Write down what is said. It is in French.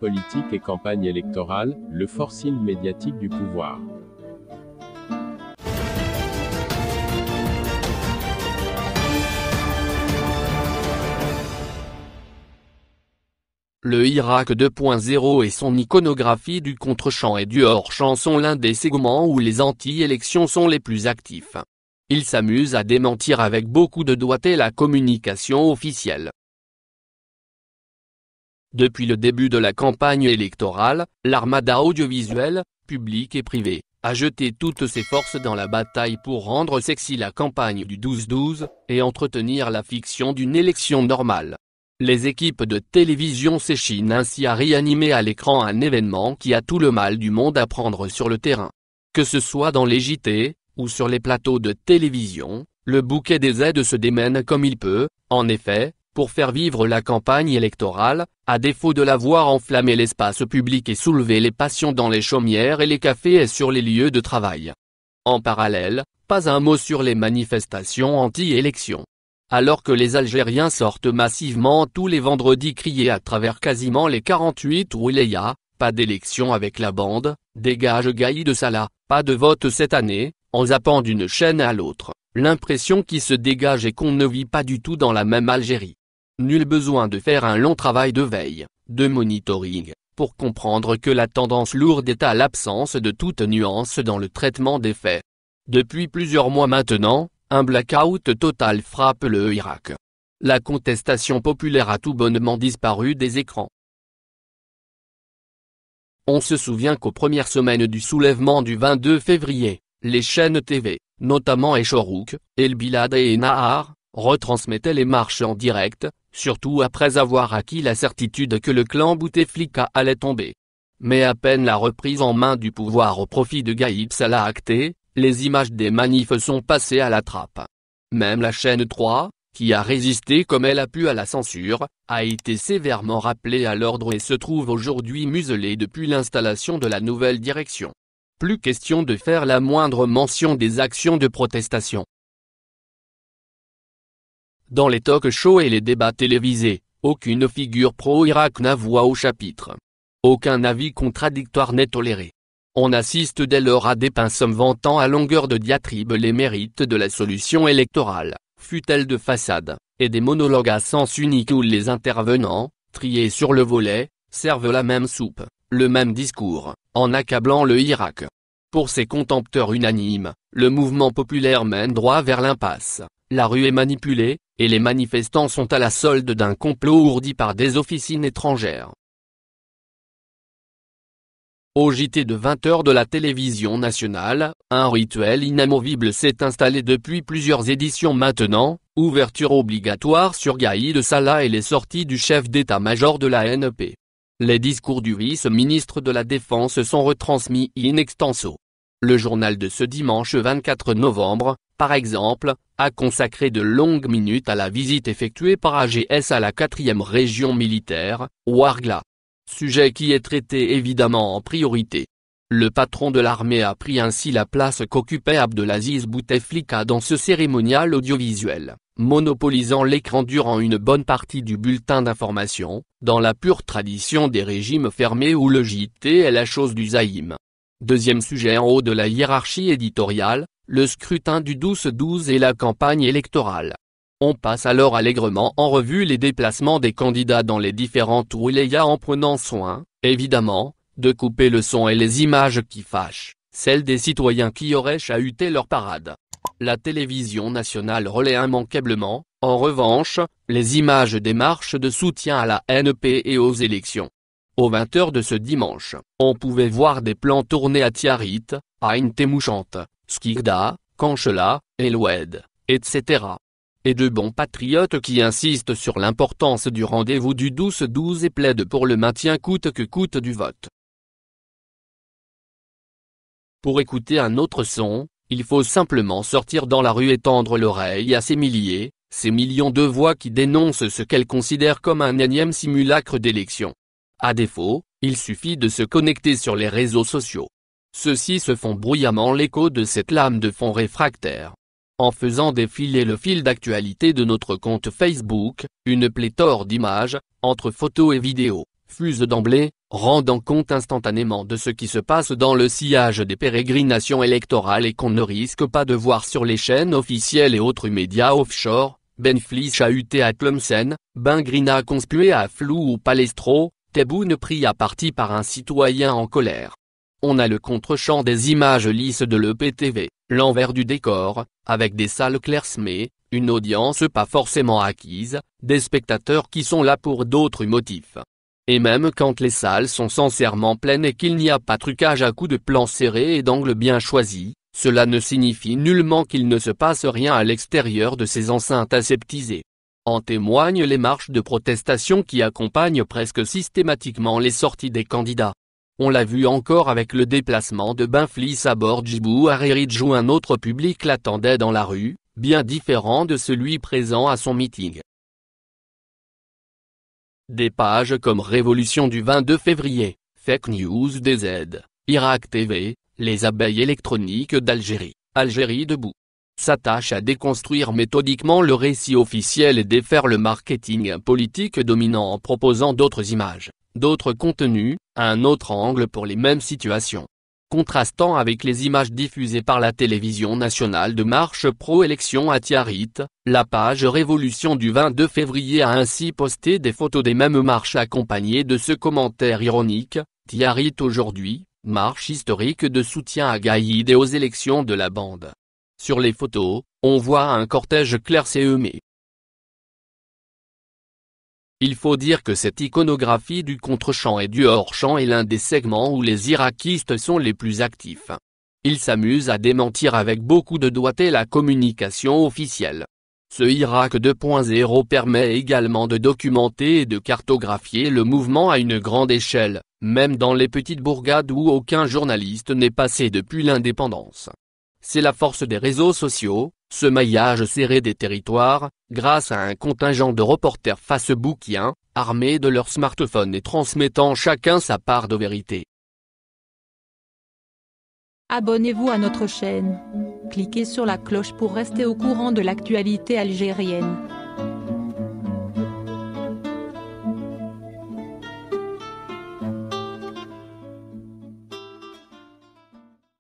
politique et campagne électorale, le forcing médiatique du pouvoir. Le Irak 2.0 et son iconographie du contre-champ et du hors-champ sont l'un des segments où les anti-élections sont les plus actifs. Ils s'amusent à démentir avec beaucoup de doigté la communication officielle, depuis le début de la campagne électorale, l'armada audiovisuelle, publique et privée, a jeté toutes ses forces dans la bataille pour rendre sexy la campagne du 12-12, et entretenir la fiction d'une élection normale. Les équipes de télévision s'échinent ainsi à réanimer à l'écran un événement qui a tout le mal du monde à prendre sur le terrain. Que ce soit dans les JT, ou sur les plateaux de télévision, le bouquet des aides se démène comme il peut, en effet, pour faire vivre la campagne électorale, à défaut de l'avoir enflammé l'espace public et soulevé les passions dans les chaumières et les cafés et sur les lieux de travail. En parallèle, pas un mot sur les manifestations anti-élections. Alors que les Algériens sortent massivement tous les vendredis crier à travers quasiment les 48 il a pas d'élection avec la bande, dégage Gaï de Salah, pas de vote cette année, en zappant d'une chaîne à l'autre, l'impression qui se dégage est qu'on ne vit pas du tout dans la même Algérie. Nul besoin de faire un long travail de veille, de monitoring, pour comprendre que la tendance lourde est à l'absence de toute nuance dans le traitement des faits. Depuis plusieurs mois maintenant, un blackout total frappe le Irak. La contestation populaire a tout bonnement disparu des écrans. On se souvient qu'aux premières semaines du soulèvement du 22 février, les chaînes TV, notamment Eshorouk, El Bilad et Nahar, retransmettaient les marches en direct, surtout après avoir acquis la certitude que le clan Bouteflika allait tomber. Mais à peine la reprise en main du pouvoir au profit de Gaïb Salah actée, les images des manifs sont passées à la trappe. Même la chaîne 3, qui a résisté comme elle a pu à la censure, a été sévèrement rappelée à l'ordre et se trouve aujourd'hui muselée depuis l'installation de la nouvelle direction. Plus question de faire la moindre mention des actions de protestation. Dans les talk shows et les débats télévisés, aucune figure pro-Irak n'a voix au chapitre. Aucun avis contradictoire n'est toléré. On assiste dès lors à des pinsommes vantant à longueur de diatribe les mérites de la solution électorale, fut-elle de façade, et des monologues à sens unique où les intervenants, triés sur le volet, servent la même soupe, le même discours, en accablant le Irak. Pour ces contempteurs unanimes, le mouvement populaire mène droit vers l'impasse, la rue est manipulée, et les manifestants sont à la solde d'un complot ourdi par des officines étrangères. Au JT de 20h de la télévision nationale, un rituel inamovible s'est installé depuis plusieurs éditions maintenant, ouverture obligatoire sur Gaïd de et les sorties du chef d'état-major de la NEP. Les discours du vice-ministre de la Défense sont retransmis in extenso. Le journal de ce dimanche 24 novembre, par exemple, a consacré de longues minutes à la visite effectuée par AGS à la 4 région militaire, Wargla. Sujet qui est traité évidemment en priorité. Le patron de l'armée a pris ainsi la place qu'occupait Abdelaziz Bouteflika dans ce cérémonial audiovisuel, monopolisant l'écran durant une bonne partie du bulletin d'information, dans la pure tradition des régimes fermés où le JT est la chose du Zaïm. Deuxième sujet en haut de la hiérarchie éditoriale, le scrutin du 12-12 et la campagne électorale. On passe alors allègrement en revue les déplacements des candidats dans les différentes wilayas en prenant soin, évidemment, de couper le son et les images qui fâchent, celles des citoyens qui auraient chahuté leur parade. La télévision nationale relaie immanquablement, en revanche, les images des marches de soutien à la NP et aux élections. Aux 20h de ce dimanche, on pouvait voir des plans tournés à Tiarit, à Intemouchante, Skigda, Kanchela, Eloued, etc. Et de bons patriotes qui insistent sur l'importance du rendez-vous du 12-12 et plaident pour le maintien coûte que coûte du vote. Pour écouter un autre son, il faut simplement sortir dans la rue et tendre l'oreille à ces milliers, ces millions de voix qui dénoncent ce qu'elles considèrent comme un énième simulacre d'élection. À défaut, il suffit de se connecter sur les réseaux sociaux. Ceux-ci se font bruyamment l'écho de cette lame de fond réfractaire. En faisant défiler le fil d'actualité de notre compte Facebook, une pléthore d'images, entre photos et vidéos, fuse d'emblée, rendant compte instantanément de ce qui se passe dans le sillage des pérégrinations électorales et qu'on ne risque pas de voir sur les chaînes officielles et autres médias offshore, Benflis a huté à Klumsen, Bingrina conspué à Flou ou Palestro, Tebboune pris à partie par un citoyen en colère. On a le contre-champ des images lisses de l'EPTV, l'envers du décor, avec des salles clairsemées, une audience pas forcément acquise, des spectateurs qui sont là pour d'autres motifs. Et même quand les salles sont sincèrement pleines et qu'il n'y a pas trucage à coups de plans serrés et d'angles bien choisis, cela ne signifie nullement qu'il ne se passe rien à l'extérieur de ces enceintes aseptisées. En témoignent les marches de protestation qui accompagnent presque systématiquement les sorties des candidats. On l'a vu encore avec le déplacement de Benflis à Bordjibou à Hariri où un autre public l'attendait dans la rue, bien différent de celui présent à son meeting. Des pages comme Révolution du 22 février, Fake News DZ, Irak TV, Les abeilles électroniques d'Algérie, Algérie debout s'attache à déconstruire méthodiquement le récit officiel et défaire le marketing politique dominant en proposant d'autres images, d'autres contenus, un autre angle pour les mêmes situations. Contrastant avec les images diffusées par la télévision nationale de marche pro-élection à Tiarit, la page Révolution du 22 février a ainsi posté des photos des mêmes marches accompagnées de ce commentaire ironique, Tiarit aujourd'hui, marche historique de soutien à Gaïd et aux élections de la bande. Sur les photos, on voit un cortège clair clairsemé. Il faut dire que cette iconographie du contre-champ et du hors-champ est l'un des segments où les irakistes sont les plus actifs. Ils s'amusent à démentir avec beaucoup de doigté la communication officielle. Ce Irak 2.0 permet également de documenter et de cartographier le mouvement à une grande échelle, même dans les petites bourgades où aucun journaliste n'est passé depuis l'indépendance. C'est la force des réseaux sociaux, ce maillage serré des territoires, grâce à un contingent de reporters facebookiens, armés de leurs smartphones et transmettant chacun sa part de vérité. Abonnez-vous à notre chaîne. Cliquez sur la cloche pour rester au courant de l'actualité algérienne.